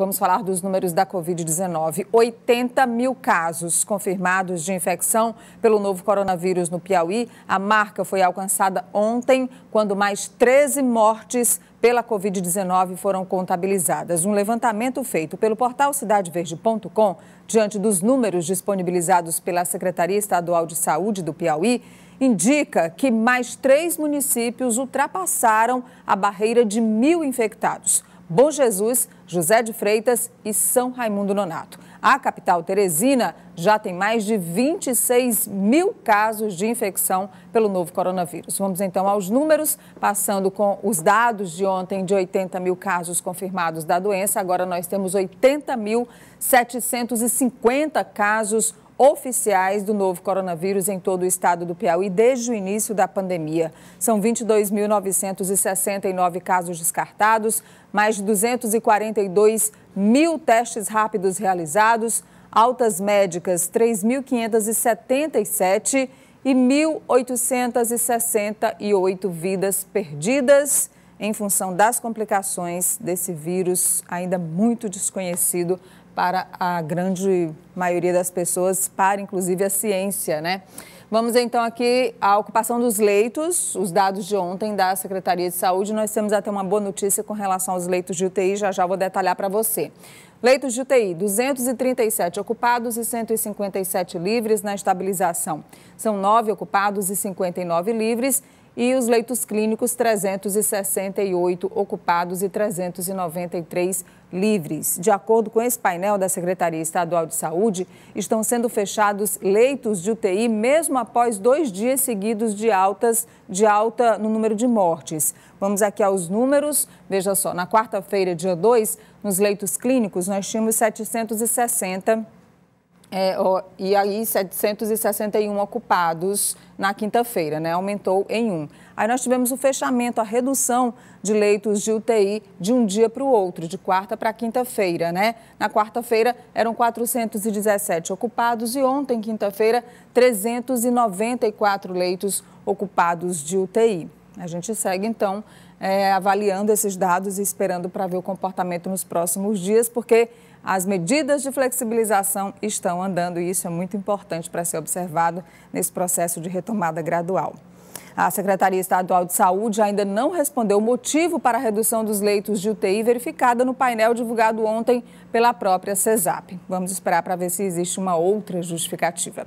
Vamos falar dos números da Covid-19. 80 mil casos confirmados de infecção pelo novo coronavírus no Piauí. A marca foi alcançada ontem, quando mais 13 mortes pela Covid-19 foram contabilizadas. Um levantamento feito pelo portal cidadeverde.com, diante dos números disponibilizados pela Secretaria Estadual de Saúde do Piauí, indica que mais três municípios ultrapassaram a barreira de mil infectados. Bom Jesus, José de Freitas e São Raimundo Nonato. A capital teresina já tem mais de 26 mil casos de infecção pelo novo coronavírus. Vamos então aos números, passando com os dados de ontem de 80 mil casos confirmados da doença. Agora nós temos 80.750 casos oficiais do novo coronavírus em todo o estado do Piauí desde o início da pandemia. São 22.969 casos descartados, mais de 242 mil testes rápidos realizados, altas médicas 3.577 e 1.868 vidas perdidas em função das complicações desse vírus ainda muito desconhecido para a grande maioria das pessoas, para inclusive a ciência, né? Vamos então aqui à ocupação dos leitos, os dados de ontem da Secretaria de Saúde. Nós temos até uma boa notícia com relação aos leitos de UTI, já já vou detalhar para você. Leitos de UTI, 237 ocupados e 157 livres na estabilização. São 9 ocupados e 59 livres e os leitos clínicos 368 ocupados e 393 livres. De acordo com esse painel da Secretaria Estadual de Saúde, estão sendo fechados leitos de UTI mesmo após dois dias seguidos de altas de alta no número de mortes. Vamos aqui aos números. Veja só, na quarta-feira, dia 2, nos leitos clínicos nós tínhamos 760 é, ó, e aí 761 ocupados na quinta-feira, né? Aumentou em um. Aí nós tivemos o fechamento, a redução de leitos de UTI de um dia para o outro, de quarta para quinta-feira, né? Na quarta-feira eram 417 ocupados e ontem, quinta-feira, 394 leitos ocupados de UTI. A gente segue, então, é, avaliando esses dados e esperando para ver o comportamento nos próximos dias, porque as medidas de flexibilização estão andando e isso é muito importante para ser observado nesse processo de retomada gradual. A Secretaria Estadual de Saúde ainda não respondeu o motivo para a redução dos leitos de UTI verificada no painel divulgado ontem pela própria CESAP. Vamos esperar para ver se existe uma outra justificativa.